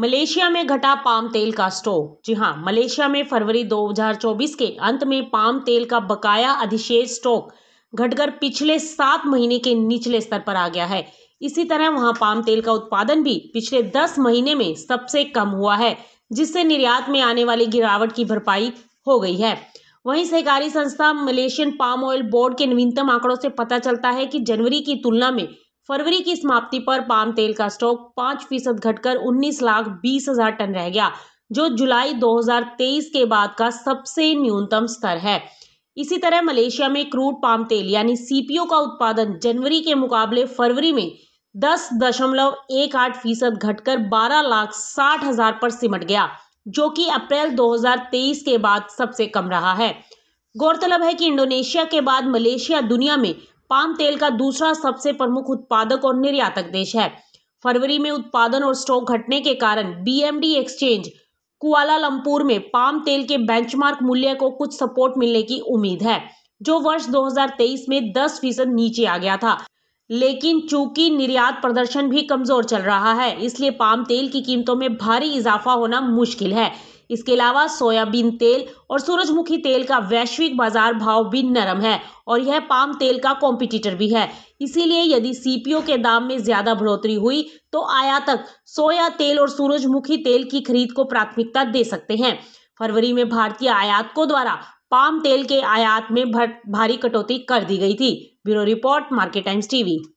Malaysia में घटा palm तेल का स्टॉक जी हां मलेशिया में फरवरी 2024 के अंत में पाम तेल का बकाया अधिशेष स्टॉक घटकर पिछले सात महीने के निचले स्तर पर आ गया है इसी तरह वहां पाम तेल का उत्पादन भी पिछले दस महीने में सबसे कम हुआ है जिससे निर्यात में आने वाली गिरावट की भरपाई हो गई है वहीं सहकारी संस्था मलेशियन पाम ऑयल बोर्ड के नवीनतम आंकड़ों से पता चलता है कि जनवरी की तुलना में फरवरी की समाप्ति पर पाम तेल का स्टॉक पांच फीसद घटकर उन्नीस लाख बीस हजार टन रह गया जो जुलाई 2023 के बाद का सबसे न्यूनतम स्तर है इसी तरह मलेशिया में क्रूड पाम तेल यानी सीपीओ का उत्पादन जनवरी के मुकाबले फरवरी में दस दशमलव एक आठ फीसद घटकर बारह लाख साठ हजार पर सिमट गया जो कि अप्रैल 2023 के बाद सबसे कम रहा है गौरतलब है कि इंडोनेशिया के बाद मलेशिया दुनिया में पाम तेल का दूसरा सबसे प्रमुख उत्पादक और निर्यातक देश है फरवरी में उत्पादन और स्टॉक घटने के कारण बीएमडी एक्सचेंज कुआलालंपुर में पाम तेल के बेंचमार्क मूल्य को कुछ सपोर्ट मिलने की उम्मीद है जो वर्ष 2023 में 10 फीसद नीचे आ गया था लेकिन चूंकि निर्यात प्रदर्शन भी कमजोर चल रहा है इसलिए पाम तेल की कीमतों में भारी इजाफा होना मुश्किल है इसके अलावा सोयाबीन तेल और सूरजमुखी तेल का वैश्विक बाजार भाव भी नरम है और यह पाम तेल का कॉम्पिटिटर भी है इसीलिए यदि सीपीओ के दाम में ज्यादा बढ़ोतरी हुई तो आयातक सोया तेल और सूरजमुखी तेल की खरीद को प्राथमिकता दे सकते हैं फरवरी में भारतीय आयातकों द्वारा पाम तेल के आयात में भारी कटौती कर दी गई थी bureau report Market Times TV